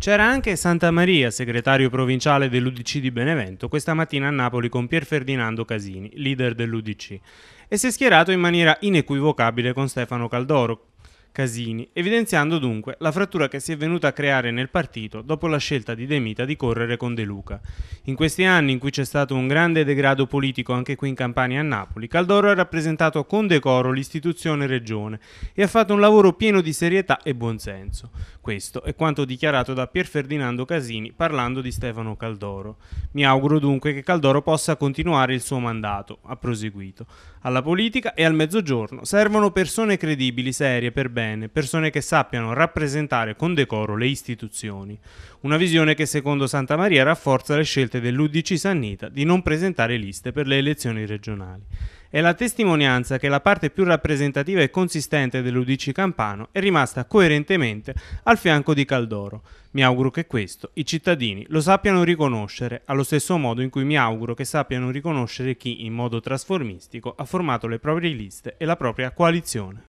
C'era anche Santa Maria, segretario provinciale dell'UDC di Benevento, questa mattina a Napoli con Pier Ferdinando Casini, leader dell'UDC, e si è schierato in maniera inequivocabile con Stefano Caldoro, Casini, evidenziando dunque la frattura che si è venuta a creare nel partito dopo la scelta di Demita di correre con De Luca. In questi anni in cui c'è stato un grande degrado politico anche qui in Campania e a Napoli, Caldoro ha rappresentato con decoro l'istituzione regione e ha fatto un lavoro pieno di serietà e buonsenso. Questo è quanto dichiarato da Pier Ferdinando Casini parlando di Stefano Caldoro. Mi auguro dunque che Caldoro possa continuare il suo mandato, ha proseguito. Alla politica e al mezzogiorno servono persone credibili, serie, per bene bene, persone che sappiano rappresentare con decoro le istituzioni. Una visione che secondo Santa Maria rafforza le scelte dell'Udc Sannita di non presentare liste per le elezioni regionali. È la testimonianza che la parte più rappresentativa e consistente dell'Udc campano è rimasta coerentemente al fianco di Caldoro. Mi auguro che questo i cittadini lo sappiano riconoscere, allo stesso modo in cui mi auguro che sappiano riconoscere chi in modo trasformistico ha formato le proprie liste e la propria coalizione.